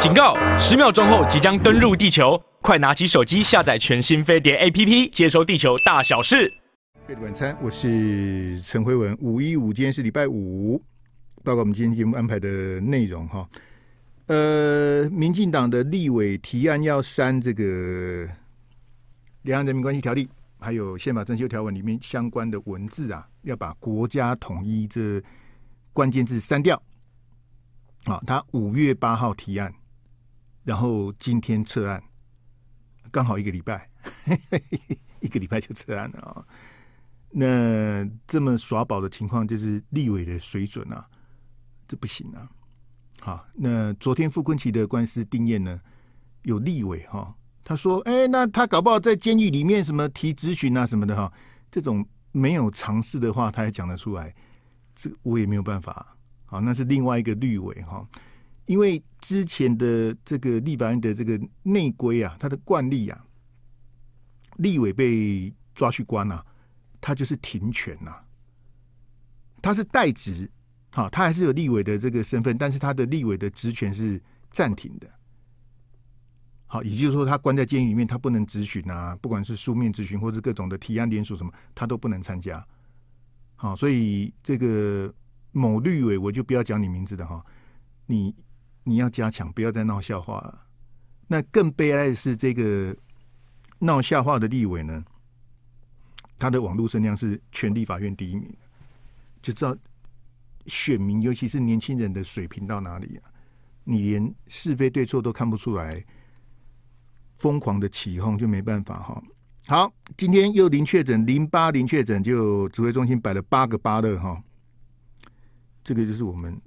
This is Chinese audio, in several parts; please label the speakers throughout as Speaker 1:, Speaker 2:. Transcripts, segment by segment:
Speaker 1: 警告！十秒钟后即将登陆地球，快拿起手机下载全新飞碟 APP，接收地球大小事。
Speaker 2: 晚餐，我是陈辉文。五一五，今天是礼拜五。报告我们今天节目安排的内容哈。呃，民进党的立委提案要删这个《两岸人民关系条例》，还有宪法增修条文里面相关的文字啊，要把“国家统一”这关键字删掉。啊，他五月八号提案。然后今天撤案，刚好一个礼拜，一个礼拜就撤案了啊！那这么耍宝的情况，就是立委的水准啊，这不行啊！好，那昨天傅坤奇的官司定验呢，有立委哈，他说：“哎，那他搞不好在监狱里面什么提咨询啊什么的哈，这种没有尝试的话，他也讲得出来？这我也没有办法。好，那是另外一个立委哈。”因为之前的这个立法院的这个内规啊，它的惯例啊，立委被抓去关啊，他就是停权呐，他是代职，好，他还是有立委的这个身份，但是他的立委的职权是暂停的，好，也就是说他关在监狱里面，他不能执询啊，不管是书面执询或者各种的提案联署什么，他都不能参加，好，所以这个某律委我就不要讲你名字的哈，你。你要加强，不要再闹笑话了。那更悲哀的是，这个闹笑话的立委呢，他的网络声量是全立法院第一名，就知道选民，尤其是年轻人的水平到哪里啊？你连是非对错都看不出来，疯狂的起哄就没办法哈。好，今天又零确诊，零八零确诊，就指挥中心摆了八个八的哈。这个就是我们。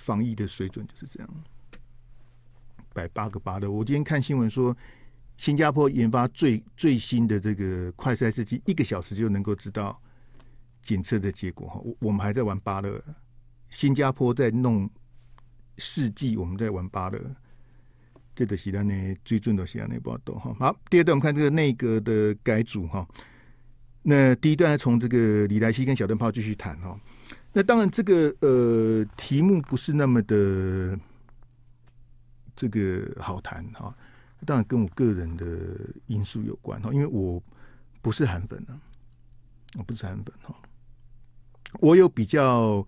Speaker 2: 防疫的水准就是这样，百八个八的。我今天看新闻说，新加坡研发最最新的这个快筛试剂，一个小时就能够知道检测的结果哈。我我们还在玩八的，新加坡在弄试剂，我们在玩八的。这个西单内最重的西单内报道哈。好，第二段我们看这个内阁的改组哈。那第一段从这个李来西跟小灯泡继续谈哈。那当然，这个呃题目不是那么的这个好谈哈。当然跟我个人的因素有关哈，因为我不是韩粉呢，我不是韩粉哈。我有比较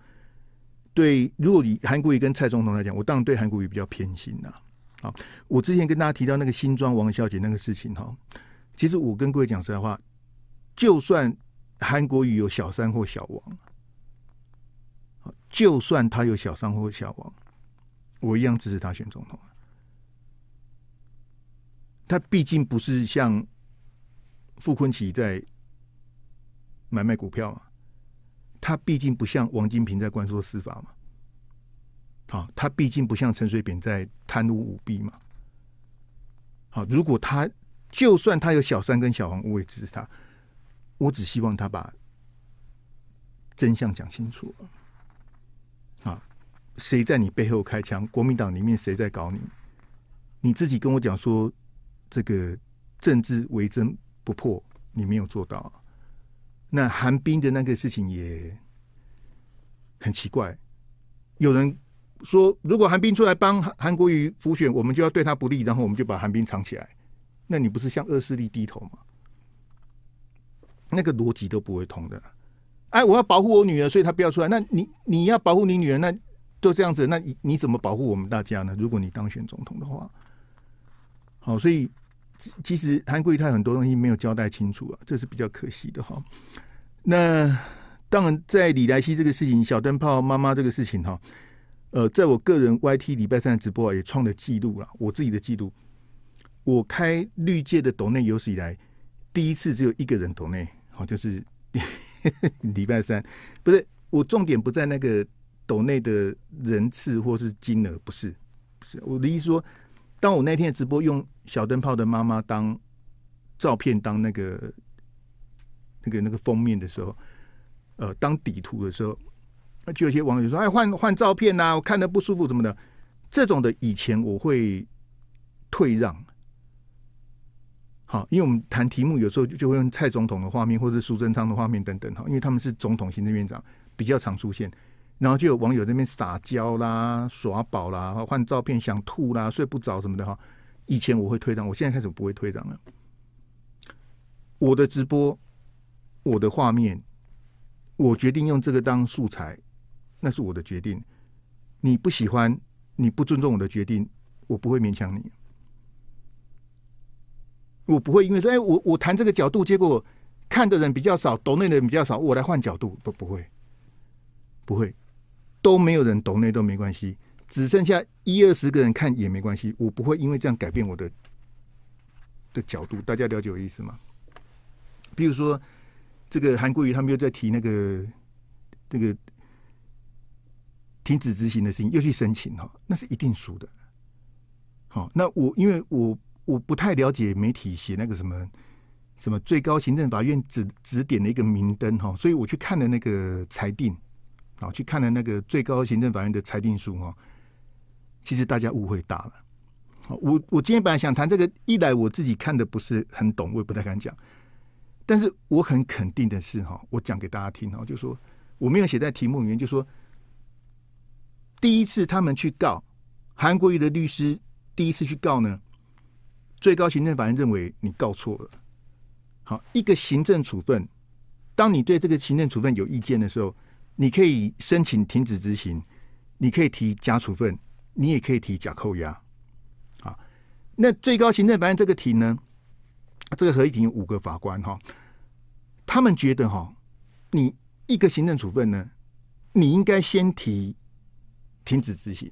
Speaker 2: 对，如果你韩国语跟蔡总统来讲，我当然对韩国语比较偏心呐。好，我之前跟大家提到那个新装王小姐那个事情哈，其实我跟各位讲实在话，就算韩国语有小三或小王。就算他有小三或小王，我一样支持他选总统。他毕竟不是像傅昆奇在买卖股票嘛，他毕竟不像王金平在关说司法嘛，啊，他毕竟不像陈水扁在贪污舞弊嘛，好，如果他就算他有小三跟小王，我也支持他。我只希望他把真相讲清楚。谁在你背后开枪？国民党里面谁在搞你？你自己跟我讲说，这个政治为真不破，你没有做到。那韩冰的那个事情也很奇怪。有人说，如果韩冰出来帮韩国瑜复选，我们就要对他不利，然后我们就把韩冰藏起来。那你不是向恶势力低头吗？那个逻辑都不会通的。哎，我要保护我女儿，所以她不要出来。那你你要保护你女儿，那？就这样子，那你你怎么保护我们大家呢？如果你当选总统的话，好，所以其实韩桂太很多东西没有交代清楚啊，这是比较可惜的哈。那当然，在李莱西这个事情、小灯泡妈妈这个事情哈，呃，在我个人 YT 礼拜三直播也创了记录了，我自己的记录，我开绿界的岛内有史以来第一次只有一个人岛内，好，就是 礼拜三，不是我重点不在那个。斗内的人次或是金额不是，不是我的意思说，当我那天的直播用小灯泡的妈妈当照片当那个那个那个封面的时候，呃，当底图的时候，那就有些网友说：“哎，换换照片呐，我看的不舒服什么的。”这种的以前我会退让。好，因为我们谈题目有时候就会用蔡总统的画面或者是苏贞昌的画面等等，好，因为他们是总统行政院长比较常出现。然后就有网友在那边撒娇啦、耍宝啦、换照片想吐啦、睡不着什么的哈。以前我会推让，我现在开始不会推让了。我的直播，我的画面，我决定用这个当素材，那是我的决定。你不喜欢，你不尊重我的决定，我不会勉强你。我不会因为说，哎，我我谈这个角度，结果看的人比较少，懂的人比较少，我来换角度，不不会，不会。都没有人懂，那都没关系，只剩下一二十个人看也没关系，我不会因为这样改变我的的角度。大家了解我意思吗？比如说，这个韩国瑜他们又在提那个那个停止执行的事情，又去申请哈，那是一定输的。好，那我因为我我不太了解媒体写那个什么什么最高行政法院指指点的一个明灯哈，所以我去看了那个裁定。哦，去看了那个最高行政法院的裁定书哦，其实大家误会大了。我我今天本来想谈这个，一来我自己看的不是很懂，我也不太敢讲。但是我很肯定的是哈，我讲给大家听哦，就说我没有写在题目里面，就说第一次他们去告韩国瑜的律师，第一次去告呢，最高行政法院认为你告错了。好，一个行政处分，当你对这个行政处分有意见的时候。你可以申请停止执行，你可以提加处分，你也可以提假扣押，啊，那最高行政法院这个庭呢，这个合议庭五个法官哈，他们觉得哈，你一个行政处分呢，你应该先提停止执行，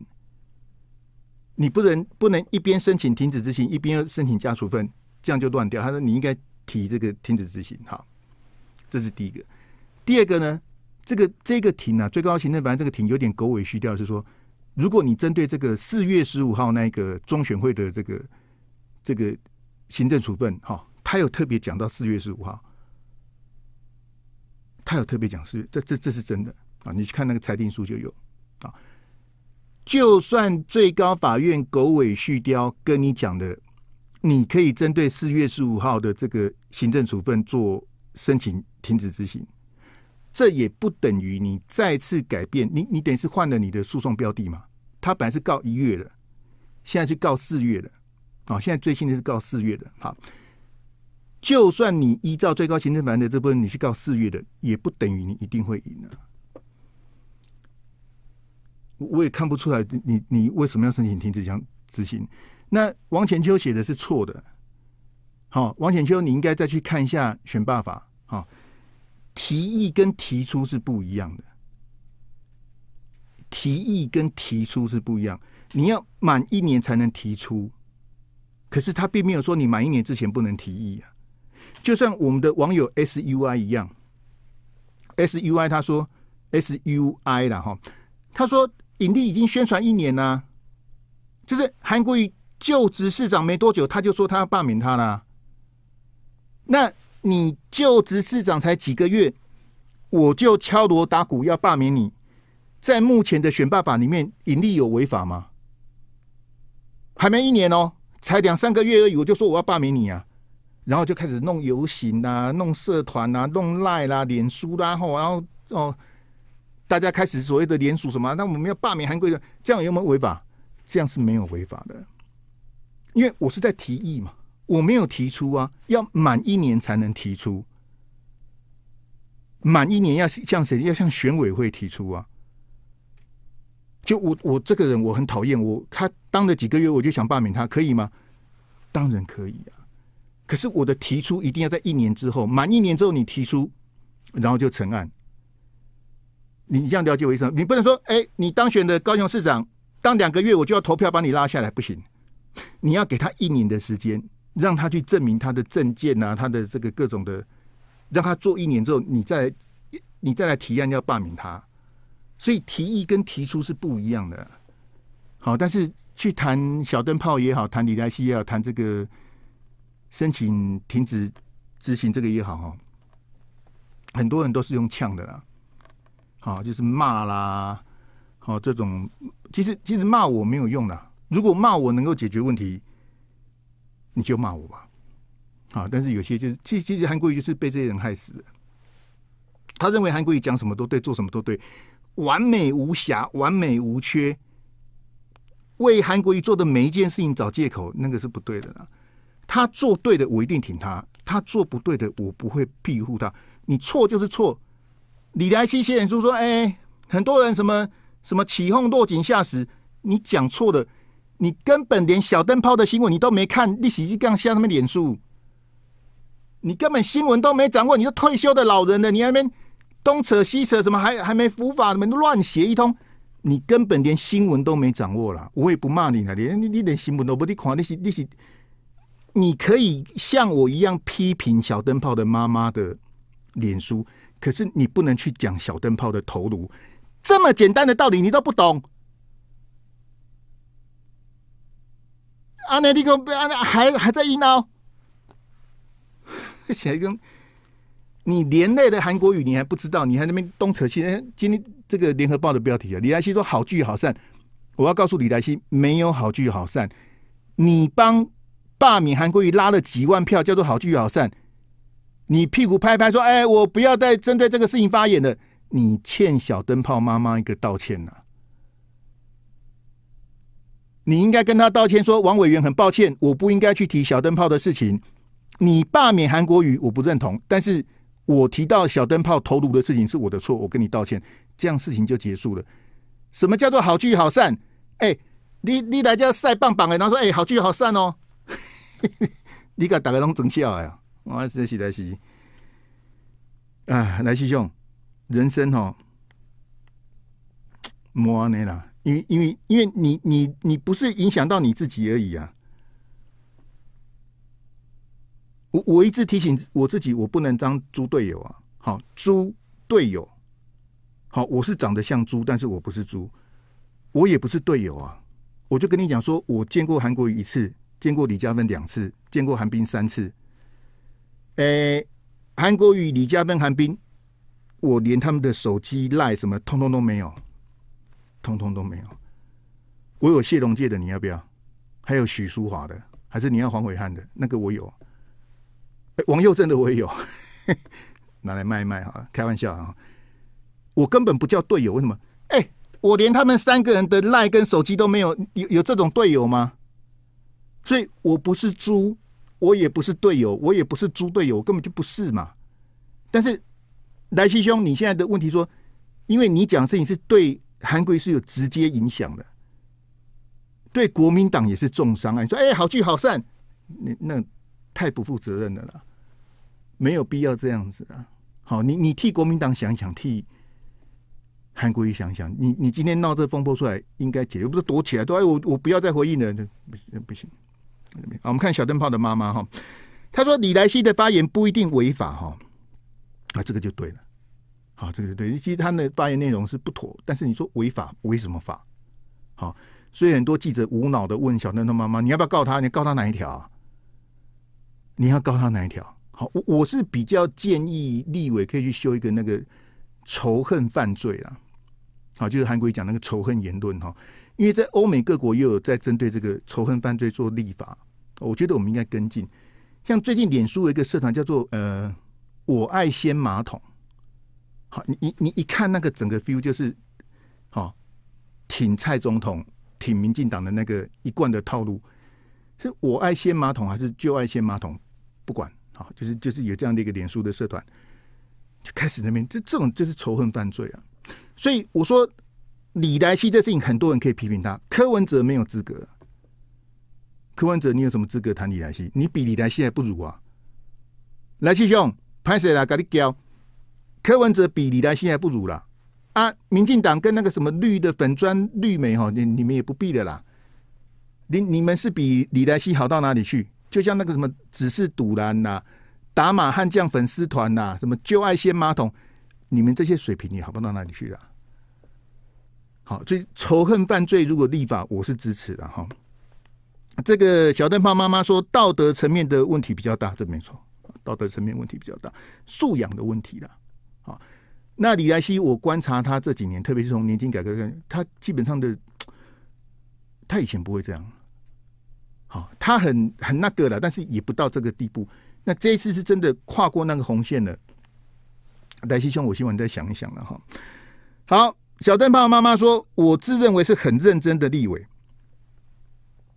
Speaker 2: 你不能不能一边申请停止执行一边要申请加处分，这样就乱掉。他说你应该提这个停止执行，好，这是第一个，第二个呢？这个这个庭啊，最高行政法院这个庭有点狗尾续貂，是说，如果你针对这个四月十五号那个中选会的这个这个行政处分，哈，他有特别讲到四月十五号，他有特别讲四月，这这这是真的啊！你去看那个裁定书就有啊。就算最高法院狗尾续貂跟你讲的，你可以针对四月十五号的这个行政处分做申请停止执行。这也不等于你再次改变，你你等于是换了你的诉讼标的嘛？他本来是告一月的，现在是告四月的，啊，现在最新的是告四月的。好，就算你依照最高行政法院的这部分你去告四月的，也不等于你一定会赢的。我也看不出来你你为什么要申请停止强执行？那王乾秋写的是错的，好，王乾秋，你应该再去看一下选罢法。提议跟提出是不一样的，提议跟提出是不一样。你要满一年才能提出，可是他并没有说你满一年之前不能提议啊。就像我们的网友 sui 一样，sui 他说 sui 了哈，他说影帝已经宣传一年啦，就是韩国瑜就职市长没多久，他就说他要罢免他啦。那。你就职市长才几个月，我就敲锣打鼓要罢免你。在目前的选罢法里面，盈利有违法吗？还没一年哦，才两三个月而已，我就说我要罢免你啊！然后就开始弄游行啊，弄社团啊，弄赖啦，联书啦，后然后哦，大家开始所谓的联署什么？那我们要罢免韩国的，这样有没有违法？这样是没有违法的，因为我是在提议嘛。我没有提出啊，要满一年才能提出。满一年要向谁？要向选委会提出啊。就我我这个人我很讨厌我他当了几个月我就想罢免他可以吗？当然可以啊。可是我的提出一定要在一年之后，满一年之后你提出，然后就成案。你这样了解我为什？你不能说哎，你当选的高雄市长当两个月我就要投票把你拉下来，不行。你要给他一年的时间。让他去证明他的证件啊，他的这个各种的，让他做一年之后，你再你再来提案要罢免他。所以提议跟提出是不一样的。好，但是去谈小灯泡也好，谈李莱西也好，谈这个申请停止执行这个也好哈，很多人都是用呛的啦。好，就是骂啦，好这种其实其实骂我没有用的，如果骂我能够解决问题。你就骂我吧，啊！但是有些就是，其其实韩国瑜就是被这些人害死的。他认为韩国瑜讲什么都对，做什么都对，完美无瑕，完美无缺，为韩国瑜做的每一件事情找借口，那个是不对的啦。他做对的，我一定挺他；他做不对的，我不会庇护他。你错就是错。李来西写远书说：“哎，很多人什么什么起哄，落井下石，你讲错了。”你根本连小灯泡的新闻你都没看，利息这样像什么脸书？你根本新闻都没掌握，你是退休的老人了，你还边东扯西扯，什么还还没伏法，你们都乱写一通，你根本连新闻都没掌握了。我也不骂你了，连你你连新闻都不懂看，你是你是，你可以像我一样批评小灯泡的妈妈的脸书，可是你不能去讲小灯泡的头颅，这么简单的道理你都不懂。阿内利科被阿还还在阴闹，谁跟你连累的韩国语你还不知道，你还那边东扯西。今天这个联合报的标题啊，李莱西说好聚好散，我要告诉李莱西，没有好聚好散。你帮罢免韩国瑜拉了几万票，叫做好聚好散。你屁股拍拍说，哎，我不要再针对这个事情发言了。你欠小灯泡妈妈一个道歉呐。你应该跟他道歉，说王委员很抱歉，我不应该去提小灯泡的事情。你罢免韩国瑜，我不认同，但是我提到小灯泡头颅的事情是我的错，我跟你道歉，这样事情就结束了。什么叫做好聚好散？哎，你你来家晒棒棒的，然后说哎，好聚好散哦。你个打家龙真笑呀！我真是来西啊，来西兄，人生哦，莫安尼啦。因因为因为你你你不是影响到你自己而已啊！我我一直提醒我自己，我不能当猪队友啊！好，猪队友，好，我是长得像猪，但是我不是猪，我也不是队友啊！我就跟你讲，说我见过韩国瑜一次，见过李嘉芬两次，见过韩冰三次。诶，韩国瑜、李嘉芬、韩冰，我连他们的手机赖什么，通通都没有。通通都没有，我有谢龙介的，你要不要？还有许淑华的，还是你要黄伟汉的那个？我有，王佑正的我也有，拿来卖一卖啊！开玩笑啊！我根本不叫队友，为什么？哎，我连他们三个人的赖跟手机都没有，有有这种队友吗？所以，我不是猪，我也不是队友，我也不是猪队友，我根本就不是嘛！但是，莱西兄，你现在的问题说，因为你讲事情是对。韩国瑜是有直接影响的，对国民党也是重伤啊！你说，哎，好聚好散，那那太不负责任了啦，没有必要这样子啊！好，你你替国民党想想，替韩国瑜想想，你你今天闹这风波出来，应该解，决，不是躲起来，躲哎，我我不要再回应了，不行不行。好，我们看小灯泡的妈妈哈，她说李来西的发言不一定违法哈，啊，这个就对了。啊，对对对，其实他的发言内容是不妥，但是你说违法违什么法？好，所以很多记者无脑的问小嫩蛋妈妈：“你要不要告他？你告他哪一条？你要告他哪一条？”好，我我是比较建议立委可以去修一个那个仇恨犯罪啊，好，就是韩国讲那个仇恨言论哈，因为在欧美各国也有在针对这个仇恨犯罪做立法，我觉得我们应该跟进。像最近脸书有一个社团叫做“呃，我爱掀马桶”。好，你你你一看那个整个 f e e l 就是，好，挺蔡总统挺民进党的那个一贯的套路，是我爱掀马桶还是就爱掀马桶，不管好，就是就是有这样的一个脸书的社团，就开始那边，这这种就是仇恨犯罪，啊！所以我说李来希这事情很多人可以批评他，柯文哲没有资格，柯文哲你有什么资格谈李来希？你比李来希还不如啊！来希兄，拍谁来给你教？柯文哲比李代戏还不如了啊！民进党跟那个什么绿的粉砖绿美哈，你你们也不必的啦。你你们是比李代戏好到哪里去？就像那个什么只是堵拦呐，打马悍将粉丝团呐，什么旧爱掀马桶，你们这些水平也好不到哪里去啊？好，就仇恨犯罪如果立法，我是支持的哈。这个小灯泡妈妈说道德层面的问题比较大，这没错，道德层面问题比较大，素养的问题啦。那李来西，我观察他这几年，特别是从年金改革看，他基本上的他以前不会这样。好，他很很那个了，但是也不到这个地步。那这一次是真的跨过那个红线了，来西兄，我希望你再想一想了哈。好，小灯泡妈妈说，我自认为是很认真的立委。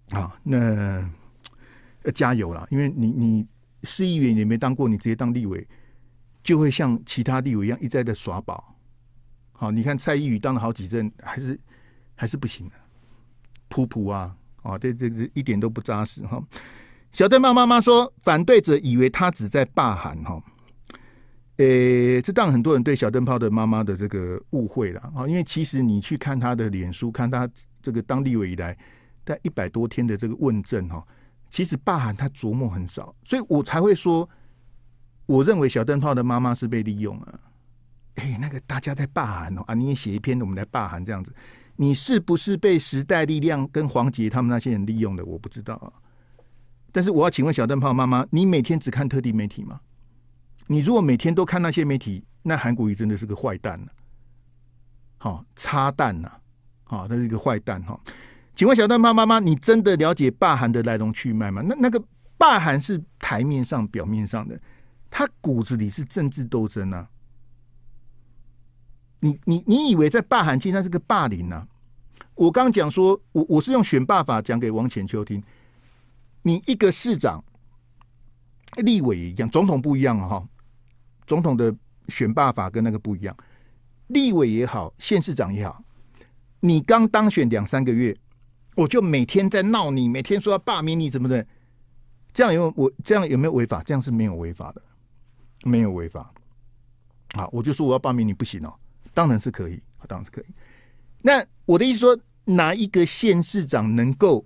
Speaker 2: 啊，那加油了，因为你你市议员也没当过，你直接当立委。就会像其他地委一样一再的耍宝，好，你看蔡英宇当了好几任，还是还是不行的，噗噗啊，啊，这这这一点都不扎实哈。小灯泡妈妈说，反对者以为他只在罢喊哈，诶，这当很多人对小灯泡的妈妈的这个误会了啊，因为其实你去看他的脸书，看他这个当地委以来在一百多天的这个问政哈，其实罢喊他琢磨很少，所以我才会说。我认为小灯泡的妈妈是被利用了。哎，那个大家在罢韩哦，啊，你也写一篇，我们来罢韩这样子。你是不是被时代力量跟黄杰他们那些人利用的？我不知道啊。但是我要请问小灯泡妈妈，你每天只看特定媒体吗？你如果每天都看那些媒体，那韩国瑜真的是个坏蛋了。好，插蛋呐！好，他是一个坏蛋哈。请问小灯泡妈妈，你真的了解罢韩的来龙去脉吗？那那个罢韩是台面上、表面上的。他骨子里是政治斗争呢。你你你以为在霸韩期他是个霸凌呢？我刚讲说我我是用选霸法讲给王浅秋听。你一个市长、立委一样，总统不一样哈。总统的选霸法跟那个不一样。立委也好，县市长也好，你刚当选两三个月，我就每天在闹你，每天说要罢免你怎么的？这样有我这样有没有违法？这样是没有违法的。没有违法，啊！我就说我要罢免你不行哦，当然是可以，当然是可以。那我的意思说，哪一个县市长能够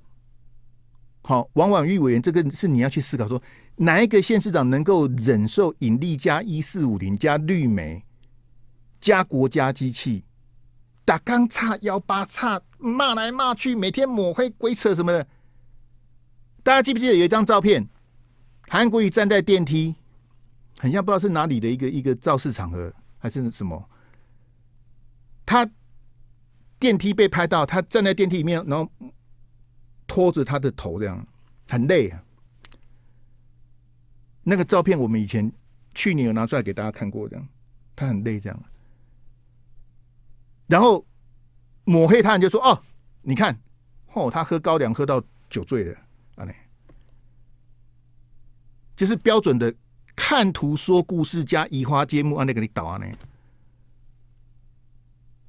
Speaker 2: 好？王婉玉委员，这个是你要去思考说，哪一个县市长能够忍受引力加一四五零加绿媒加国家机器打钢叉幺八叉骂来骂去，每天抹黑鬼扯什么的？大家记不记得有一张照片，韩国瑜站在电梯？很像不知道是哪里的一个一个肇事场合还是什么，他电梯被拍到，他站在电梯里面，然后拖着他的头这样，很累啊。那个照片我们以前去年有拿出来给大家看过，这样他很累这样。然后抹黑他人就说：“哦，你看，哦，他喝高粱喝到酒醉了啊嘞，就是标准的。”看图说故事加移花接木，安内给你导安呢？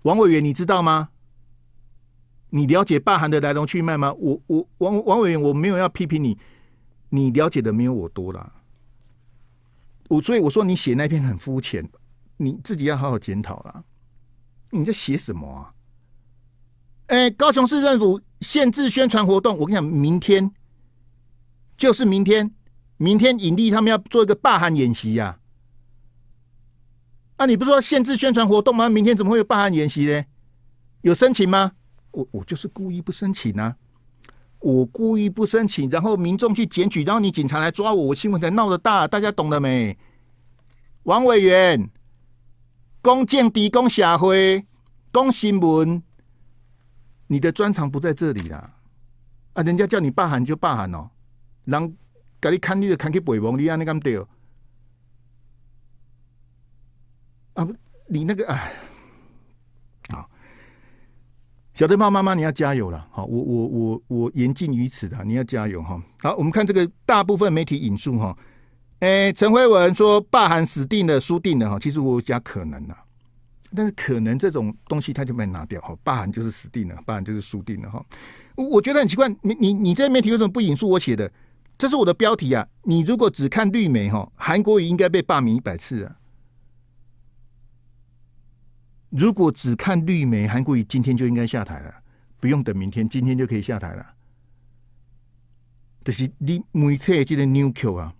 Speaker 2: 王委员，你知道吗？你了解霸韩的来龙去脉吗？我我王王委员，我没有要批评你，你了解的没有我多啦。我所以我说你写那篇很肤浅，你自己要好好检讨啦。你在写什么？哎，高雄市政府限制宣传活动，我跟你讲，明天就是明天。明天，影帝他们要做一个霸寒演习呀？啊，你不是说限制宣传活动吗？明天怎么会有霸寒演习呢？有申请吗？我我就是故意不申请啊！我故意不申请，然后民众去检举，然后你警察来抓我，我新闻才闹得大，大家懂了没？王委员，攻建敌攻社会，攻新闻，你的专长不在这里啦！啊！人家叫你罢寒就罢寒哦，让。咖你就你按那个对啊，你那个哎，好，小灯泡妈妈，你要加油了。好，我我我我言尽于此的，你要加油哈。好，我们看这个大部分媒体引述哈。哎，陈辉文说，霸韩死定了，输定了哈。其实我加可能呐，但是可能这种东西他就没拿掉哈。霸韩就是死定了，霸韩就是输定了哈。我觉得很奇怪，你你你在媒体为什么不引述我写的？这是我的标题啊！你如果只看绿媒哈，韩国瑜应该被罢免一百次啊！如果只看绿媒，韩国瑜今天就应该下台了，不用等明天，今天就可以下台了。但是你每次记得纽扣啊！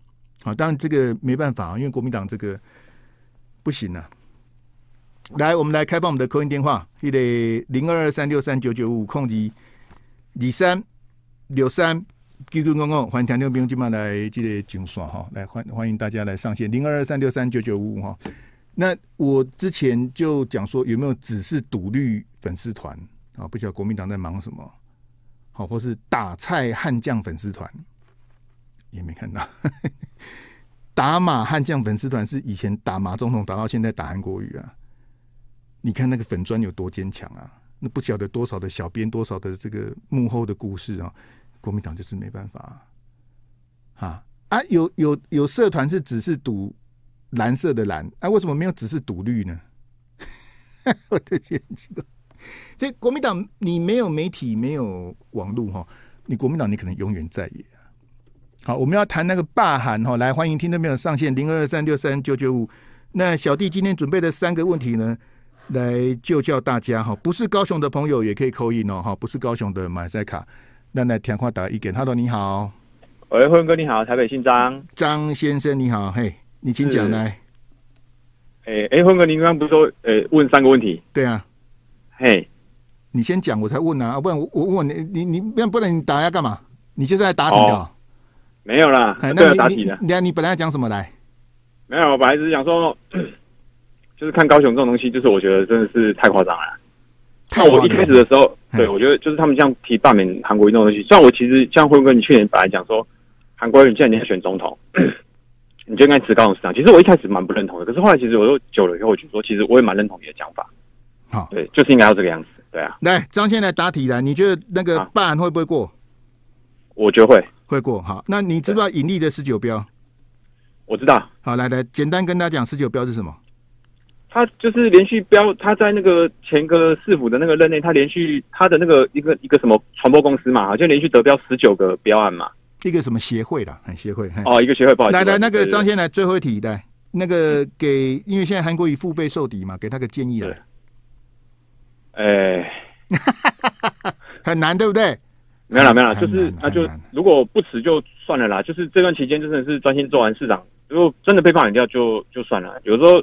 Speaker 2: 好，然这个没办法啊，因为国民党这个不行啊。来，我们来开放我们的扣音电话，一零零二二三六三九九五，空机李三六三。QQ 公共欢迎听众兵今晚来这个听说哈，来欢欢迎大家来上线零二二三六三九九五五哈。那我之前就讲说有没有只是赌绿粉丝团啊？不晓得国民党在忙什么？好，或是打菜悍将粉丝团也没看到。打马悍将粉丝团是以前打马总统打到现在打韩国语啊？你看那个粉砖有多坚强啊？那不晓得多少的小编多少的这个幕后的故事啊？国民党就是没办法，啊啊有有有社团是只是赌蓝色的蓝，啊，为什么没有只是赌绿呢？我的天，这国民党你没有媒体，没有网络哈，你国民党你可能永远在野。好，我们要谈那个霸韩哈，来欢迎听众朋友上线零二三六三九九五。那小弟今天准备的三个问题呢，来就叫大家哈，不是高雄的朋友也可以扣印哦哈，不是高雄的马赛卡。让来电话打一点，l o 你好，
Speaker 1: 喂，辉哥你好，台北姓张
Speaker 2: 张先生你好，嘿，你请讲来。
Speaker 1: 哎哎，坤哥，您刚刚不是说，哎，问三个问题？对啊，嘿，
Speaker 2: 你先讲，我才问啊，不然我我问你，你你不然不然你打要干嘛？你就是来答题的？
Speaker 1: 没有啦，那要答题的。你
Speaker 2: 看你本来要讲什么来？
Speaker 1: 没有，我本来只是想说，就是看高雄这种东西，就是我觉得真的是太夸张了。那我一开始的时候。”对，我觉得就是他们这样提罢免韩国运动东西。虽然我其实像辉哥，你去年本来讲说韩国人今年要选总统，你就应该持高雄市长。其实我一开始蛮不认同的，可是后来其实我又久了以后，我就说其实我也蛮认同你的讲法。好，对，就是应该要这个样子。对啊，
Speaker 2: 来，张先来答题了。你觉得那个罢案会不会过？
Speaker 1: 我觉得会会过。好，
Speaker 2: 那你知不知道盈利的十九标？我知道。好，来来，简单跟大家讲十九标是什么。
Speaker 1: 他就是连续标，他在那个前个市府的那个任内，他连续他的那个一个一个什么传播公司嘛，好像连续得标十九个标案嘛，
Speaker 2: 一个什么协会的，协
Speaker 1: 会哦，一个协会思，来来，那个张先
Speaker 2: 来最后题，的，那个给，因为现在韩国瑜腹背受敌嘛，给他个建
Speaker 1: 议了。哎，很难，对不对？没有了，没有了，就是那就如果不辞就算了啦，就是这段期间真的是专心做完市长，如果真的被放软掉就就算了，有时候。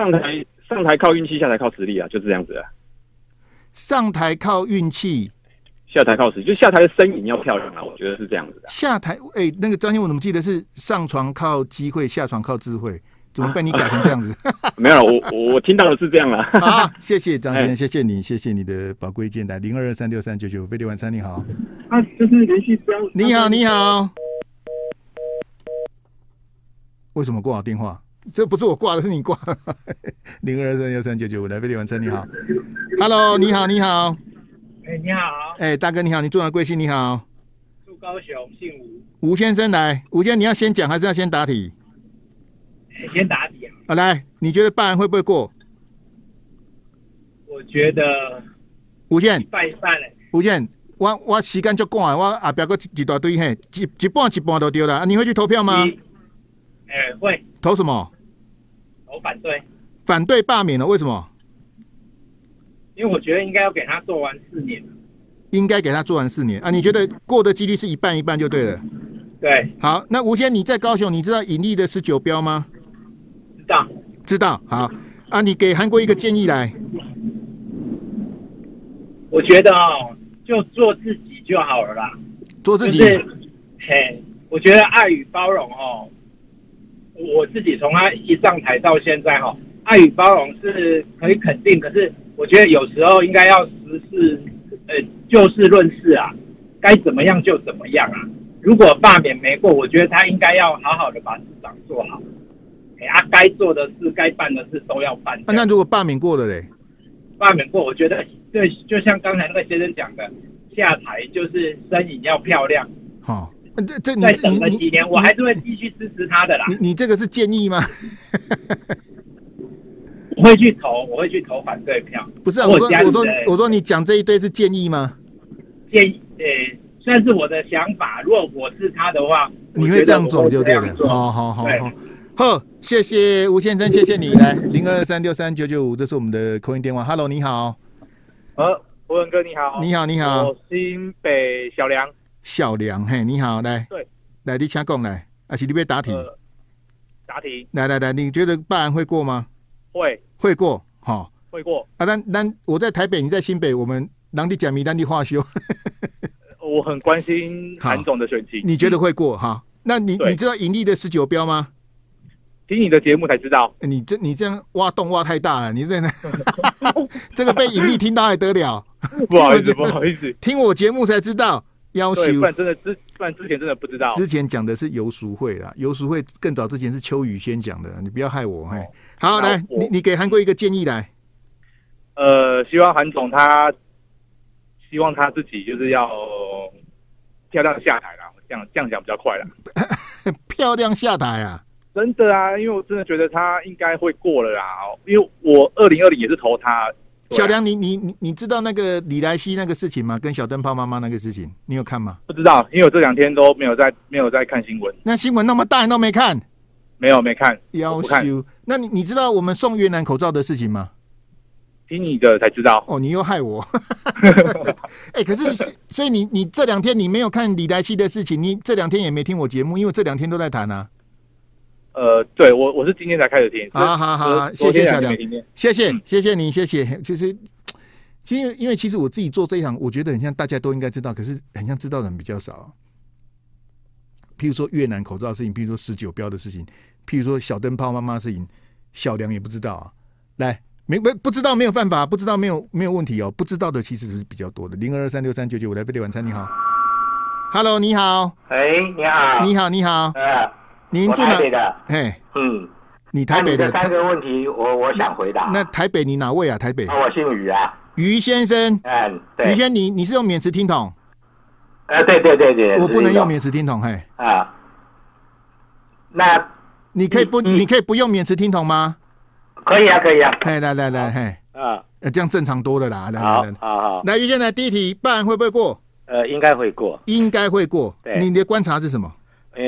Speaker 1: 上台上台靠运气，下台靠实力啊，就是这样子。啊。上台靠运气，下台靠实，力，就下台的身影要漂亮啊，我觉得是这样子。
Speaker 2: 下台，哎，那个张先，我怎么记得是上床靠机会，下床靠智慧，怎么被你改成这样子？
Speaker 1: 没有，我我我听到的是这样了。好，
Speaker 2: 谢谢张先生，谢谢你，谢谢你的宝贵见来零二二三六三九九飞碟晚餐，你好。啊，就是联系标。你好，你好。为什么挂我电话？这不是我挂的，是你挂。零二三幺三九九五，来，飞利文车，你好。Hello，你好，你好。哎，你好。哎，大哥，你好，你住哪贵姓？你好。
Speaker 3: 住高雄，姓
Speaker 2: 吴。吴先生来，吴先，生你要先讲，还是要先答题？先答题啊。好，来，你觉得办案会不会过？我觉得吴健半一半。吴健，我我时间就过啊！我阿表哥一大堆嘿，一一半一半都丢了，你会去投票吗？哎，会投什么？我反对，反对罢免了。为什么？
Speaker 3: 因为我觉得应该要给他做完四年，
Speaker 2: 应该给他做完四年啊。你觉得过的几率是一半一半就对了。对，好，那吴先你在高雄，你知道隐匿的是九标吗？知道，知道。好啊，你给韩国一个建议来。
Speaker 3: 我觉得哦，就做自己就好了啦。做自己，嘿，我觉得爱与包容哦。我自己从他一上台到现在哈，爱与包容是可以肯定，可是我觉得有时候应该要实事呃，就事论事啊，该怎么样就怎么样啊。如果罢免没过，我觉得他应该要好好的把市长做好，哎，他该做的事、该办的事都要办。
Speaker 2: 那那如果罢免过了嘞？
Speaker 3: 罢免过，我觉得对，就像刚才那个先生讲的，下台就是身影要漂亮，好。这这，再等了几年，我还是会继续支持
Speaker 2: 他的啦。你这个是建议吗？
Speaker 1: 我会去投，我会去投反对票。不是，我说我说我
Speaker 2: 说，你讲这一堆是建议吗？建议，
Speaker 3: 呃，算是我的想法。如果我是他的话，你会这样做就对了。好好好好，呵，谢
Speaker 2: 谢吴先生，谢谢你来零二三六三九九五，这是我们的扣音电话。Hello，你好。
Speaker 3: 呃，胡文哥你好，你好你好，新北小梁。
Speaker 2: 小梁，嘿，你好，来，对，来，你请讲来啊，是你别答题？答题，来来来，你觉得办案会过吗？会，会过，好，会过啊。那那我在台北，你在新北，我们当地讲名，当地话修。
Speaker 1: 我很关心韩总的选情，你觉得会过
Speaker 2: 哈？那你你知道尹立的十九标吗？听你的节目才知道。你这你这样挖洞挖太大了，你这样 这个被尹立听到还得了？不好意思，不好意思，听我节目才知道。要求不然真的
Speaker 3: 之不然之前真的不知道之前
Speaker 2: 讲的是游淑慧啦，游淑慧更早之前是秋雨先讲的，你不要害我嘿。好来，你你给韩国一个建议来，
Speaker 3: 呃，希望韩总他希望他自己就是要
Speaker 1: 漂亮下台啦，这样这样讲比较快了。漂亮下台啊，真的啊，因为我真的觉得他应该会过了啦，因为我二零二零也是投他。
Speaker 2: 小梁，你你你你知道那个李莱西那个事情吗？跟小灯泡妈妈那个事情，你有看吗？不
Speaker 1: 知道，因为我这两天都没有在没有在看新闻。
Speaker 2: 那新闻那么大，人都没看，没有没看，要求那你你知道我们送越南口罩的事情吗？听你的才知道。哦，你又害我。哎，可是所以你你这两天你没有看李莱西的事情，你这两天也没听我节目，因为这两天都在谈啊。
Speaker 4: 呃，对我我是今天才开始听，好好好，谢谢小梁，
Speaker 2: 谢谢谢谢你，谢谢，就是因为因为其实我自己做这一行，我觉得很像大家都应该知道，可是很像知道的人比较少。譬如说越南口罩事情，譬如说十九标的事情，譬如说小灯泡妈妈事情，小梁也不知道啊。来，没不不知道没有犯法，不知道没有没有问题哦，不知道的其实是比较多的。零二二三六三九九我来北的晚餐，你好，Hello，你好，
Speaker 3: 哎，你好，你好，你好，您住哪？的？嘿，嗯，你台北的。三个问题，我我想回答。
Speaker 2: 那台北，你哪位啊？台北？我姓于啊，于先生。嗯，对，于先，生，你你是用免磁听筒？呃，对对对对，我不能用免磁听筒，嘿。啊，那你可以不，你可以不用免磁听筒吗？
Speaker 3: 可以啊，可以啊。
Speaker 2: 嘿，来来来，
Speaker 3: 嘿，啊，
Speaker 2: 这样正常多了啦。好，
Speaker 3: 好，好。那于先生，第一题半会不会过？呃，应该会过，
Speaker 2: 应该会过。对，你的观察是什么？
Speaker 3: 呃。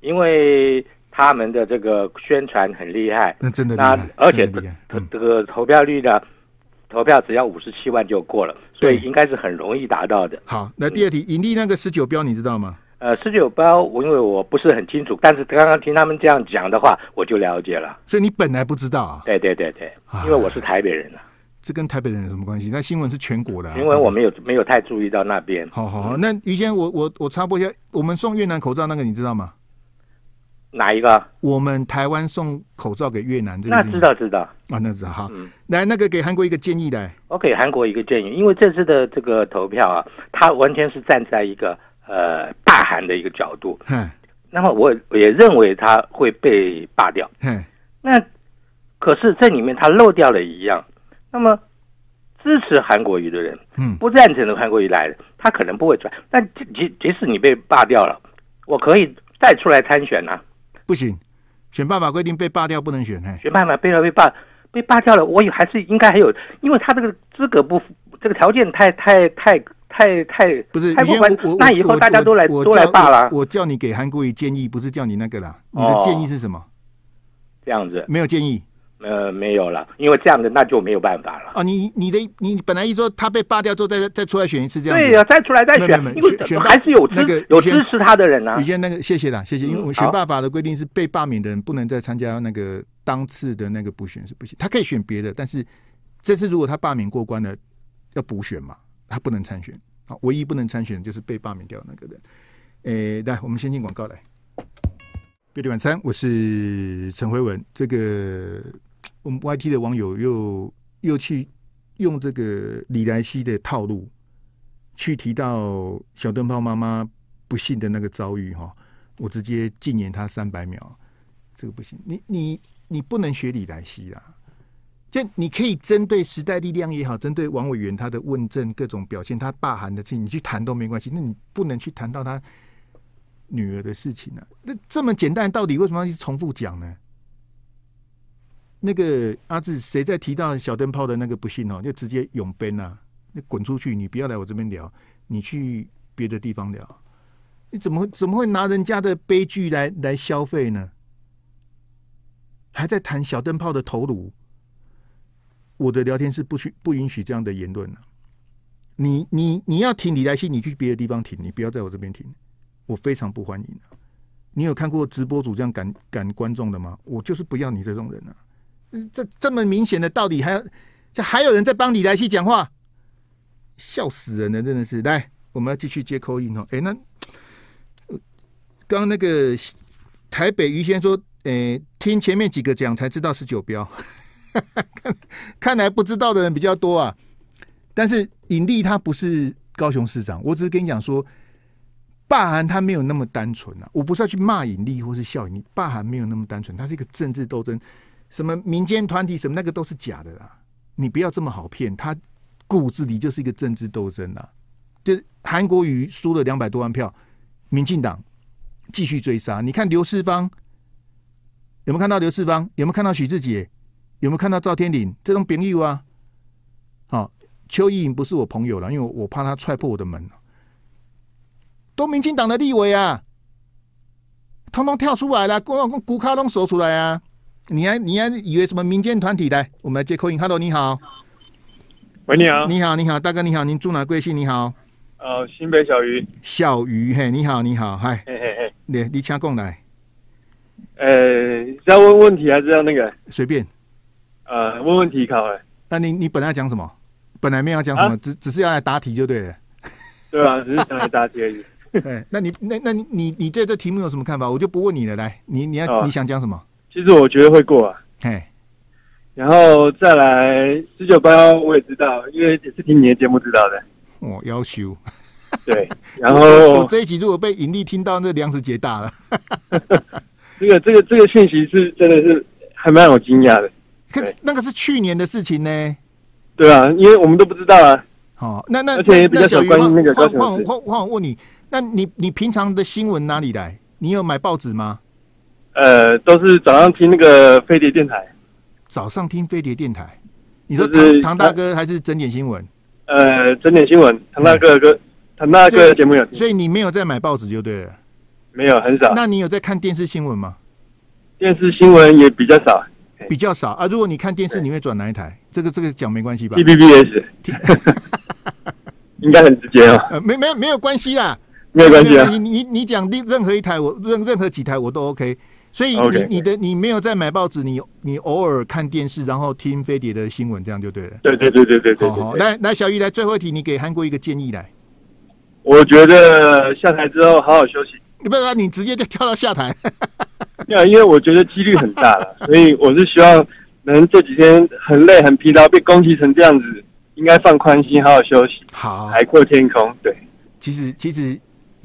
Speaker 3: 因为他们的这个宣传很厉害，那真的厉害，而且这个投票率呢，投票只要五十七万就过了，所以应该是很容易达到的。好，那第
Speaker 2: 二题，盈利那个十九标你知道吗？
Speaker 3: 呃，十九标我因为我不是很清楚，但是刚刚听他们这样讲的话，我就了解了。
Speaker 2: 所以你本来不知道啊？
Speaker 3: 对对对对，因为我是台北人啊。
Speaker 2: 这跟台北人有什么关系？那新闻是全国的，因为
Speaker 3: 我没有没有太注意到那边。好好，
Speaker 2: 那于先我我我插播一下，我们送越南口罩那个你知道吗？
Speaker 3: 哪一个？我
Speaker 2: 们台湾送口罩给越
Speaker 3: 南，这那知道知道
Speaker 2: 啊，那知道哈。来，那个给韩国一个建议的，
Speaker 3: 我给韩国一个建议，因为这次的这个投票啊，他完全是站在一个呃大韩的一个角度，嗯。那么，我我也认为他会被罢掉，嗯。那可是这里面他漏掉了一样，那么支持韩国瑜的人，嗯，不赞成的韩国瑜来的，他可能不会出来。但即即使你被罢掉了，我可以再出来参选呐。不行，选办法规定被罢掉不能选。哎，选办法被了被罢被罢掉了，我有还是应该还有，因为他这个资格不符，这个条件太太太太太太不关。那以后大家都来都来罢了。我
Speaker 2: 叫你给韩国瑜建议，不是叫你那个啦，你的建议是什
Speaker 3: 么？这样子没有建议。呃，没有了，因为这样的那就没有办法了。
Speaker 2: 哦，你你的你本来一说他被罢掉之后，再再出来选一次这样对啊，再出来再选，因为还是有那个有支持他的人啊。以前那个谢谢啦，谢谢。因为我选罢法的规定是，被罢免的人不能再参加那个当次的那个补选是不行，他可以选别的。但是这次如果他罢免过关了，要补选嘛，他不能参选啊。唯一不能参选就是被罢免掉那个人。哎，来，我们先进广告来。别的晚餐，我是陈辉文。这个。我们 Y T 的网友又又去用这个李来西的套路去提到小灯泡妈妈不幸的那个遭遇哈，我直接禁言他三百秒，这个不行，你你你不能学李来西啊！就你可以针对时代力量也好，针对王委员他的问政各种表现，他霸韩的事情你去谈都没关系，那你不能去谈到他女儿的事情呢？那这么简单，到底为什么要重复讲呢？那个阿志，谁再提到小灯泡的那个不幸哦，就直接永奔呐！你滚出去，你不要来我这边聊，你去别的地方聊。你怎么怎么会拿人家的悲剧来来消费呢？还在谈小灯泡的头颅？我的聊天是不许不允许这样的言论啊。你你你要停李来信，你去别的地方停，你不要在我这边停，我非常不欢迎。你有看过直播主这样赶赶观众的吗？我就是不要你这种人啊！这这么明显的道理，还要这还有人在帮李来西讲话，笑死人了，真的是。来，我们要继续接口音哦。哎，那刚那个台北于先说，哎，听前面几个讲才知道是九标，看来不知道的人比较多啊。但是尹力他不是高雄市长，我只是跟你讲说，霸韩他没有那么单纯啊。我不是要去骂尹力或是笑尹力，霸韩没有那么单纯，他是一个政治斗争。什么民间团体什么那个都是假的啦！你不要这么好骗，他骨子里就是一个政治斗争啦。就韩国瑜输了两百多万票，民进党继续追杀。你看刘世芳有没有看到？刘世芳有没有看到？许志杰有没有看到？赵天麟这种贬友啊！好，邱意莹不是我朋友了，因为我怕他踹破我的门都民进党的立委啊，通通跳出来了，公公骨卡都说出来啊！你还你还以为什么民间团体的？我们来接口音。Hello，你好，喂，你好，你好，你好，大哥，你好，您住哪？贵姓？你好，
Speaker 1: 呃，新北小鱼，
Speaker 2: 小鱼，嘿，你好，你好，嗨，嘿嘿嘿，你你请过来？
Speaker 1: 呃，是要问问题还是要那个？随便。呃，问问题考哎，那你
Speaker 2: 你本来讲什么？本来没有讲什么，只只是要来答题就对了。
Speaker 1: 对啊，只是想来答题而已。
Speaker 2: 哎，那你那那你你你对这题目有什么看法？我就不问你了。来，你你要你想讲什么？
Speaker 1: 其实我觉得会过啊，哎，然后再来十九八幺我也知道，因为也是听你的节目知道的。
Speaker 2: 我要求，
Speaker 1: 对，然后这
Speaker 2: 一集如果被引力听到，那粮食结大了。这个这个这
Speaker 1: 个讯息是真的是还蛮让我惊讶的。可
Speaker 2: 那个是去年的事情呢？
Speaker 1: 对啊，因为我们都不知道啊。好，那那而且也比较小关于那个。我我我
Speaker 2: 我问你，那你你平常的新闻哪里来？你有买报纸吗？
Speaker 1: 呃，都是早上听那个飞碟电台。
Speaker 2: 早上听飞碟电台，
Speaker 1: 你说唐唐大
Speaker 2: 哥还是整点新闻？
Speaker 1: 呃，整点新闻，唐大哥哥，唐大哥节目有。所
Speaker 2: 以你没有在买报纸就对了，
Speaker 1: 没有很少。那
Speaker 2: 你有在看电视新闻吗？
Speaker 1: 电视新闻也比较少，
Speaker 2: 比较少啊。如果你看电视，你会转哪一台？这个这个讲没关系吧？T B B S，
Speaker 1: 应该很直接啊。呃，
Speaker 2: 没没没有关系啦，没有关系啊。你你你讲任任何一台，我任任何几台我都 OK。所以你你的你没有在买报纸，你你偶尔看电视，然后听飞碟的新闻，这样就对了。
Speaker 1: 对对对对对对。好，来
Speaker 2: 来，小鱼来最后题，你给韩国一个建议来。
Speaker 1: 我觉得下台之后好好休息。
Speaker 2: 你不然你直接就跳到下台。
Speaker 1: 那 因为我觉得几率很大了，所以我是希望能这几天很累很疲劳被攻击成这样子，应该放宽心，好好休息。好，海阔天空。对，
Speaker 2: 其实其实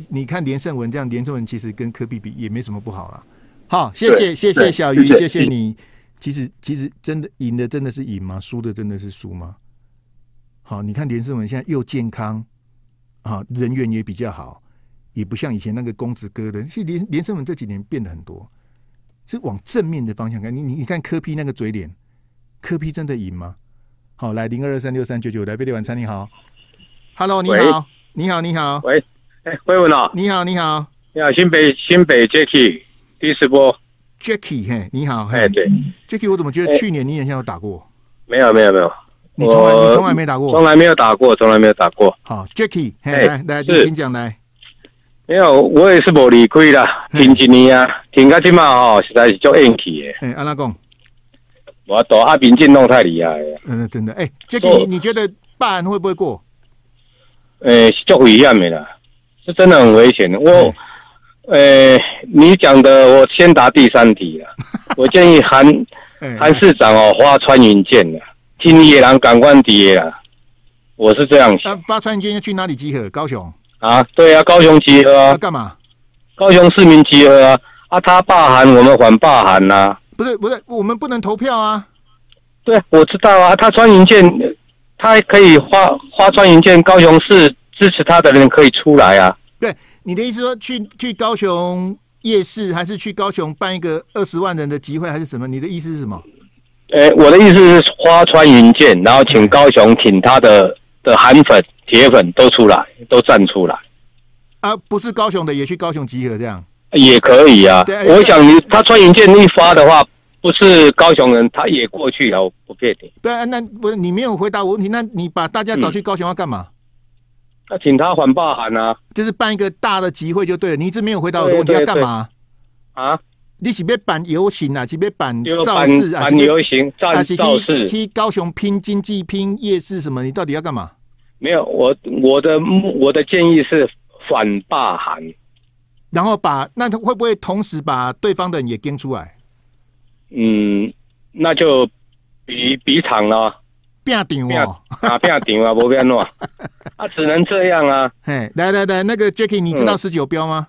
Speaker 2: 你看连胜文这样，连胜文其实跟科比比也没什么不好了。好，谢谢谢谢小鱼，谢谢你。其实其实真的赢的真的是赢吗？输的真的是输吗？好，你看连胜文现在又健康，啊，人缘也比较好，也不像以前那个公子哥的。其实连连胜文这几年变得很多，是往正面的方向看。你你你看柯批那个嘴脸，柯批真的赢吗？好，来零二二三六三九九，来贝蒂晚餐，你好，Hello，你好，你好你好，喂，哎，慧文啊，你好你好
Speaker 4: 你好，新北新北 Jacky。第十波，Jacky 嘿，你好嘿，对
Speaker 2: ，Jacky，我怎么觉得去年你也像有打过？
Speaker 4: 没有没有没有，
Speaker 2: 你从来你从来没打过，从来没有打
Speaker 4: 过，从来没有打过。好
Speaker 2: ，Jacky 嘿，来你请讲来，
Speaker 4: 没有，我也是无离开啦，停几年啊，停到即嘛吼，实在是做硬气
Speaker 2: 的。哎，阿拉讲，
Speaker 4: 我大阿兵进弄太厉害了。嗯，真的哎
Speaker 2: ，Jacky，你觉得办案会不会过？
Speaker 4: 哎，是做危险的啦，是真的很危险的。我。诶，你讲的我先答第三题了。我建议韩韩市长哦，花穿云箭了，替野狼赶官敌了。我是这样
Speaker 2: 想。花穿云箭要去哪里集合？高雄。
Speaker 4: 啊，对啊，高雄集合。干嘛？高雄市民集合啊！他罢韩，我们反罢韩呐。
Speaker 2: 不是不是，我们不能投票啊。
Speaker 4: 对，我知道啊。他穿云箭，他可以花花穿云箭。高雄市支持他的人可以出来啊。
Speaker 2: 对。你的意思说去去高雄夜市，还是去高雄办一个二十万人的集会，还是什么？你的意思是什么？
Speaker 4: 哎，我的意思是花穿云箭，然后请高雄请他的的韩粉铁粉都出来，都站出来。
Speaker 2: 啊，不是高雄的也去高雄集合，这样
Speaker 4: 也可以啊。我想
Speaker 2: 你他穿云箭
Speaker 4: 一发的话，不是高雄人他也过去啊，不骗你。
Speaker 2: 对，啊，那不是你没有回答我问题，那你把大家找去高雄要干嘛？那请他还罢韩呐，就是办一个大的集会就对了。你一直没有回答我，的问题，要干嘛啊？你是要办游行啊？是要办造势啊？办游行，造造势，替高雄拼经济、拼夜市什么？你到底要干嘛？
Speaker 4: 没有，我我的我的建议是反罢韩，
Speaker 2: 然后把那他会不会同时把对方的人也跟出来？
Speaker 4: 嗯，那就比比场了。
Speaker 2: 变顶哦，
Speaker 4: 啊变顶啊，不变喏，
Speaker 2: 啊只能这样啊。嘿，来来来，那个 Jacky，你知道十九标吗？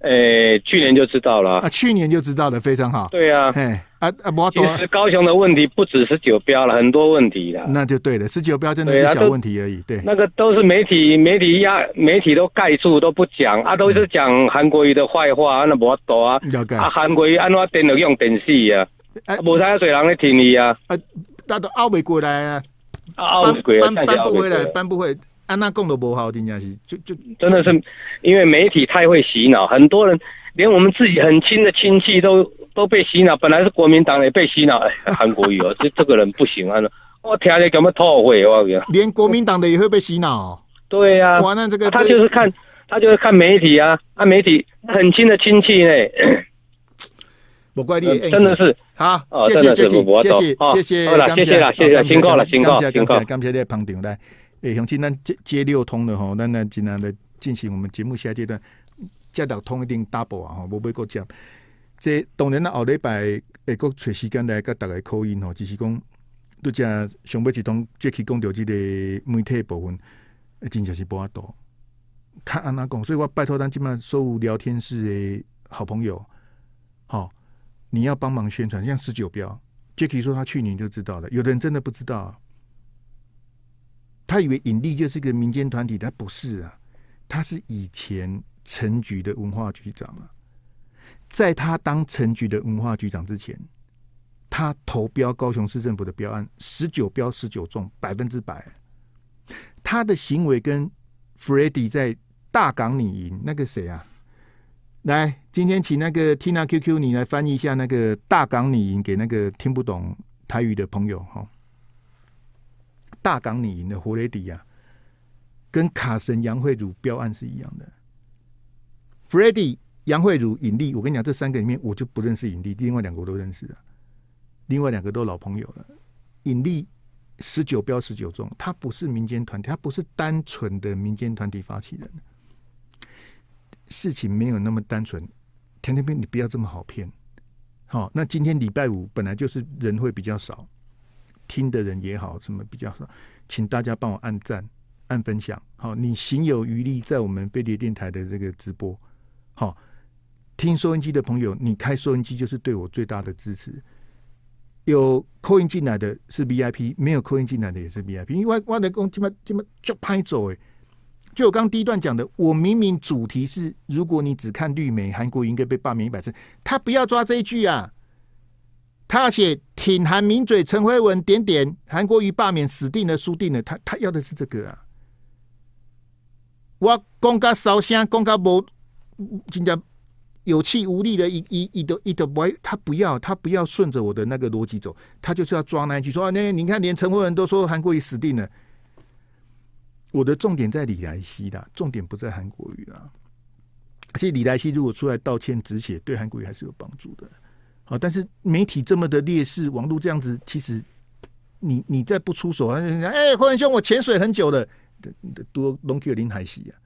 Speaker 4: 哎，去年就知道了。啊，
Speaker 2: 去年就知道的，非常好。对啊，嘿，啊啊，摩多。其实
Speaker 4: 高雄的问题不止十九标了，很多问题
Speaker 2: 的。那就对了，十九标真的是小问题而已。对，那个都是媒体媒体压，
Speaker 4: 媒体都盖住都不讲，啊都是讲韩国瑜的坏话，那摩多啊，啊韩国瑜安怎电了用电视啊，哎，无啥水人来听你啊。
Speaker 2: 他都拗不过来啊，
Speaker 4: 拗不过来，搬搬不回来，搬
Speaker 2: 不回。安娜公都不好，真家是就就
Speaker 4: 真的是，因为媒体太会洗脑，很多人连我们自己很亲的亲戚都都被洗脑。本来是国民党也被洗脑，哎，韩国语哦，这这个人不行啊。我听你怎么透毁我讲，连
Speaker 2: 国民党的也会被洗脑？对呀，完了这个他就是看
Speaker 4: 他就是看媒体啊，看媒体很亲的亲戚呢，
Speaker 2: 我怪你真的是。好，谢谢，谢谢，谢谢，谢谢，感谢了，谢谢，辛苦了，辛苦，辛苦，感谢的捧场来。诶，兄弟，咱接接六通的吼，咱呢尽量来进行我们节目下阶段接六通一定 double 啊，吼，无要过接。这当然啦，后礼拜会各揣时间来甲逐个口音吼，只是讲，都只上尾一通 j a c k i 讲到即个媒体部分，真正是不法多。较安娜讲，所以我拜托咱今满所有聊天室诶好朋友。你要帮忙宣传，像十九标，Jacky 说他去年就知道了。有的人真的不知道，他以为影力就是一个民间团体，他不是啊，他是以前陈局的文化局长啊。在他当陈局的文化局长之前，他投标高雄市政府的标案，十九标十九中百分之百。他的行为跟 f r e d d y 在大港里赢那个谁啊？来，今天请那个 Tina QQ 你来翻译一下那个大港女营给那个听不懂台语的朋友哈。大港女营的弗雷迪啊，跟卡神杨惠如标案是一样的。f r e d d y 杨惠如、尹力，我跟你讲，这三个里面我就不认识尹力，另外两个我都认识啊。另外两个都老朋友了。尹力十九标十九中，他不是民间团体，他不是单纯的民间团体发起人。事情没有那么单纯，甜甜片你不要这么好骗。好，那今天礼拜五本来就是人会比较少，听的人也好，什么比较少，请大家帮我按赞、按分享。好，你行有余力，在我们飞碟电台的这个直播，好听收音机的朋友，你开收音机就是对我最大的支持。有扣音进来的是 v I P，没有扣音进来的也是 v I P。我我来工他妈他妈就拍走诶！就我刚第一段讲的，我明明主题是，如果你只看绿美，韩国瑜应该被罢免一百次。他不要抓这一句啊，他要写挺韩名嘴陈辉文点点，韩国瑜罢免死定了，输定了。他他要的是这个啊。我公家烧香，公家无，人家有气无力的一一一的一的歪，他不要他不要顺着我的那个逻辑走，他就是要抓那一句说那你看连陈辉文都说韩国瑜死定了。我的重点在李莱希的，重点不在韩国语啊。而且李莱希如果出来道歉、止血，对韩国语还是有帮助的。好，但是媒体这么的劣势，网路这样子，其实你你在不出手，哎，霍元兄，我潜水很久了，多龙希林海西啊。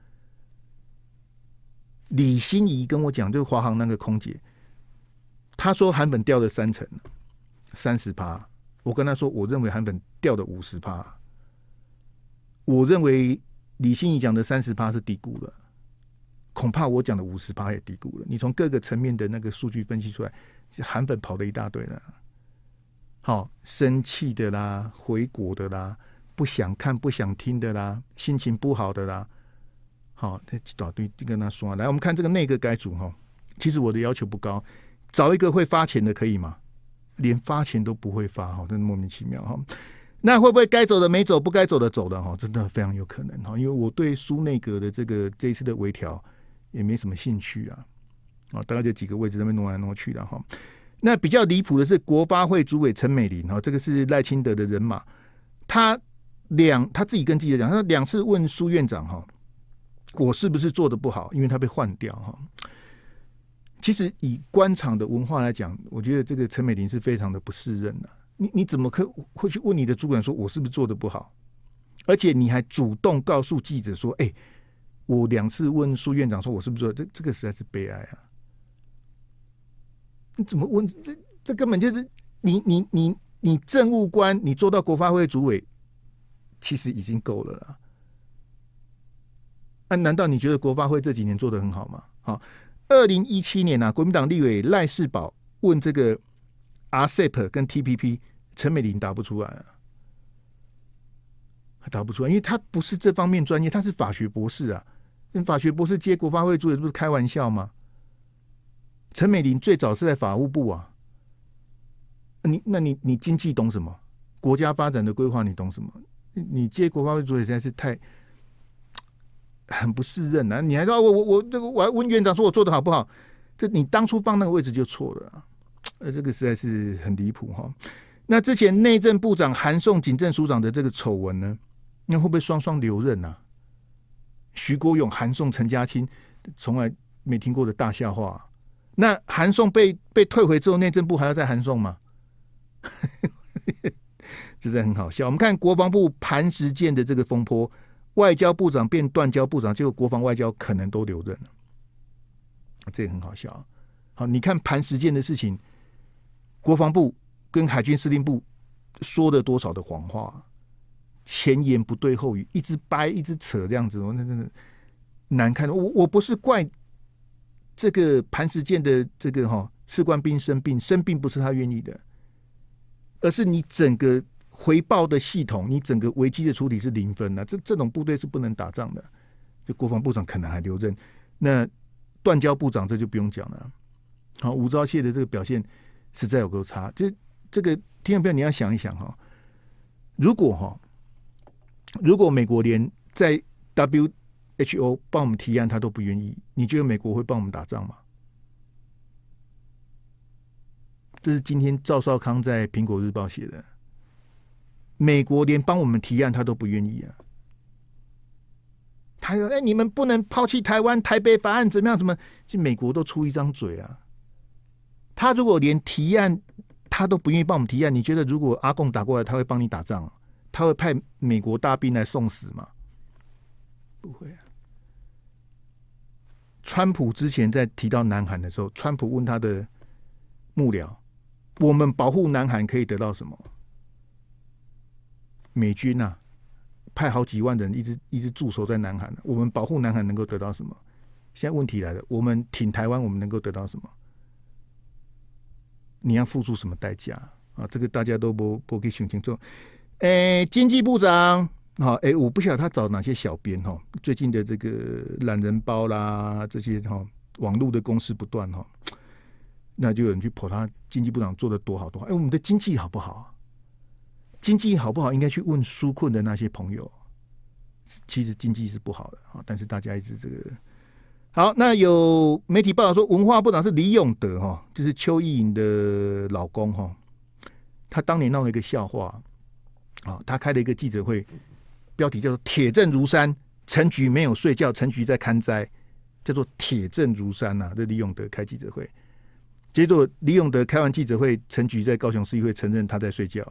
Speaker 2: 李心怡跟我讲，就是华航那个空姐，她说韩粉掉了三成，三十趴。我跟她说，我认为韩粉掉了五十趴。我认为李信义讲的三十八是低估了，恐怕我讲的五十八也低估了。你从各个层面的那个数据分析出来，韩粉跑了一大堆了，好生气的啦，回国的啦，不想看不想听的啦，心情不好的啦，好，那找对就跟他说：“啊。来，我们看这个内阁改组哈，其实我的要求不高，找一个会发钱的可以吗？连发钱都不会发，好，真的莫名其妙哈。”那会不会该走的没走，不该走的走了哈？真的非常有可能哈，因为我对苏内阁的这个这一次的微调也没什么兴趣啊。啊，大概就几个位置那边挪来挪去的哈。那比较离谱的是国发会主委陈美玲哈，这个是赖清德的人马，他两他自己跟记者讲，他两次问苏院长哈，我是不是做的不好？因为他被换掉哈。其实以官场的文化来讲，我觉得这个陈美玲是非常的不适任的。你你怎么可会去问你的主管说，我是不是做的不好？而且你还主动告诉记者说，哎，我两次问苏院长说，我是不是做，这这个实在是悲哀啊？你怎么问？这这根本就是你你你你政务官，你做到国发会主委，其实已经够了啦。啊？难道你觉得国发会这几年做的很好吗？好，二零一七年啊，国民党立委赖世宝问这个。RCEP 跟 TPP，陈美玲答不出来啊，还答不出来，因为他不是这方面专业，他是法学博士啊，跟法学博士接国发会主席不是开玩笑吗？陈美玲最早是在法务部啊，你那你你经济懂什么？国家发展的规划你懂什么？你接国发会主席实在是太很不适任了。你还说我我我这个我还问院长说我做的好不好？这你当初放那个位置就错了。啊。呃，这个实在是很离谱哈。那之前内政部长韩宋、警政署长的这个丑闻呢，那会不会双双留任啊？徐国勇、韩宋、陈家清，从来没听过的大笑话。那韩宋被被退回之后，内政部还要再韩宋吗？这是很好笑。我们看国防部潘石建的这个风波，外交部长变断交部长，结果国防外交可能都留任了，这也很好笑。好，你看潘石建的事情。国防部跟海军司令部说了多少的谎话，前言不对后语，一直掰，一直扯，这样子，我那真的难看。我我不是怪这个磐石舰的这个哈士官兵生病，生病不是他愿意的，而是你整个回报的系统，你整个危机的处理是零分的。这这种部队是不能打仗的。就国防部长可能还留任，那断交部长这就不用讲了。好，吴钊燮的这个表现。实在有够差，这这个提案票，你要想一想哈。如果哈，如果美国连在 WHO 帮我们提案，他都不愿意，你觉得美国会帮我们打仗吗？这是今天赵少康在《苹果日报》写的。美国连帮我们提案，他都不愿意啊！他说：“哎，你们不能抛弃台湾、台北法案怎么样？怎么？这美国都出一张嘴啊！”他如果连提案他都不愿意帮我们提案，你觉得如果阿贡打过来，他会帮你打仗？他会派美国大兵来送死吗？不会啊。川普之前在提到南韩的时候，川普问他的幕僚：“我们保护南韩可以得到什么？美军啊，派好几万人一直一直驻守在南韩。我们保护南韩能够得到什么？现在问题来了，我们挺台湾，我们能够得到什么？”你要付出什么代价啊？这个大家都不不给选清楚。哎，经济部长好，哎，我不晓得他找哪些小编哈。最近的这个懒人包啦，这些哈，网络的公司不断哈，那就有人去捧他。经济部长做的多好多？哎，我们的经济好不好？经济好不好，应该去问纾困的那些朋友。其实经济是不好的啊，但是大家一直这个。好，那有媒体报道说，文化部长是李永德哈，就是邱意莹的老公哈。他当年闹了一个笑话，啊，他开了一个记者会，标题叫做“铁证如山”，陈局没有睡觉，陈局在看灾，叫做“铁证如山”呐。这李永德开记者会，结果李永德开完记者会，陈局在高雄市议会承认他在睡觉。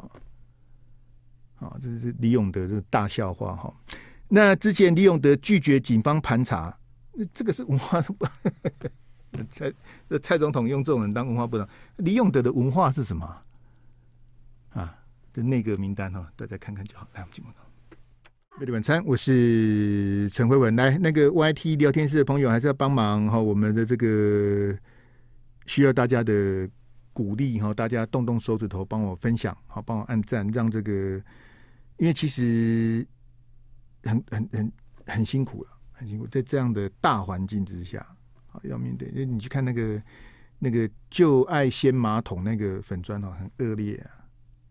Speaker 2: 啊，这是李永德的大笑话哈。那之前李永德拒绝警方盘查。这个是文化部，蔡蔡总统用这种人当文化部长，李永德的文化是什么啊？就那个名单哈，大家看看就好。来，我们进入，美丽晚餐，我是陈慧文。来，那个 Y T 聊天室的朋友还是要帮忙哈，我们的这个需要大家的鼓励哈，大家动动手指头帮我分享，好帮我按赞，让这个因为其实很很很很辛苦了。在这样的大环境之下，啊，要面对，那你去看那个那个旧爱掀马桶那个粉砖哦，很恶劣啊！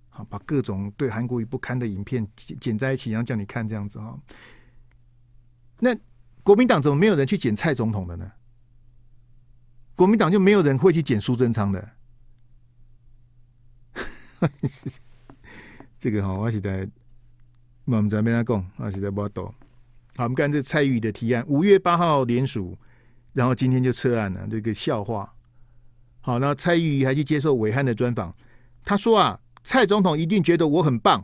Speaker 2: 好，把各种对韩国语不堪的影片剪剪在一起，然后叫你看这样子哦。那国民党怎么没有人去剪蔡总统的呢？国民党就没有人会去剪苏贞昌的？这个哈，我是在我们在边阿讲，我是在报道。好，我们看这蔡玉宇的提案，五月八号联署，然后今天就撤案了，这个笑话。好，那蔡玉宇还去接受伟汉的专访，他说啊，蔡总统一定觉得我很棒，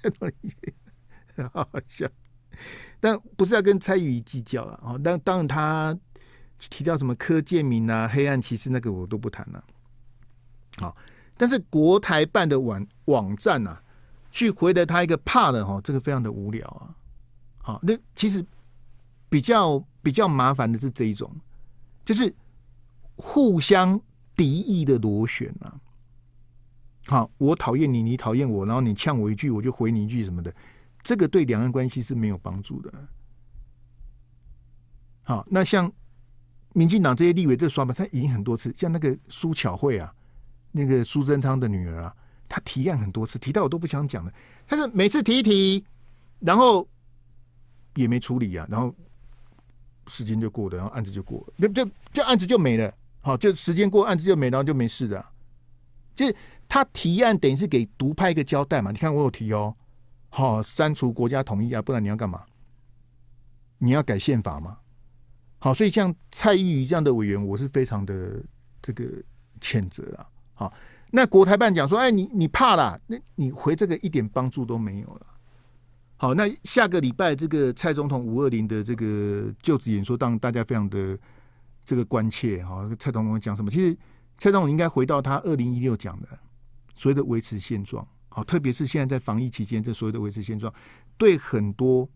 Speaker 2: 这东西好好笑，但不是要跟蔡玉宇计较了啊。但当然他提到什么柯建明啊、黑暗骑士那个我都不谈了。好，但是国台办的网网站啊，去回答他一个怕的哈，这个非常的无聊啊。好，那其实比较比较麻烦的是这一种，就是互相敌意的螺旋啊。好，我讨厌你，你讨厌我，然后你呛我一句，我就回你一句什么的，这个对两岸关系是没有帮助的。好，那像民进党这些立委，这刷吧，他已经很多次，像那个苏巧慧啊，那个苏贞昌的女儿啊，她提案很多次，提到我都不想讲了。但是每次提一提，然后。也没处理啊，然后时间就过了，然后案子就过了，就就就案子就没了。好，就时间过案子就没了，然后就没事的。就是他提案等于是给独派一个交代嘛？你看我有提哦，好，删除国家统一啊，不然你要干嘛？你要改宪法吗？好，所以像蔡玉瑜这样的委员，我是非常的这个谴责啊。好，那国台办讲说，哎，你你怕啦？那你回这个一点帮助都没有了。好，那下个礼拜这个蔡总统五二零的这个就职演说，当然大家非常的这个关切。哦。蔡总统讲什么？其实蔡总统应该回到他二零一六讲的，所谓的维持现状。好，特别是现在在防疫期间，这所谓的维持现状，对很多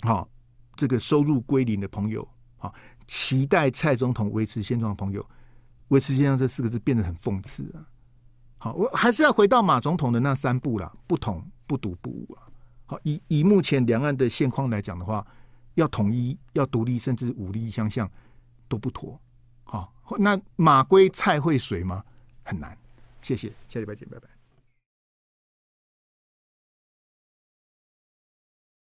Speaker 2: 好这个收入归零的朋友，好期待蔡总统维持现状的朋友，维持现状这四个字变得很讽刺啊！好，我还是要回到马总统的那三步了：不统不独、不武啊。好，以以目前两岸的现况来讲的话，要统一、要独立，甚至武力相向都不妥。好，那马归菜会水吗？很难。谢谢，下礼拜见，拜拜。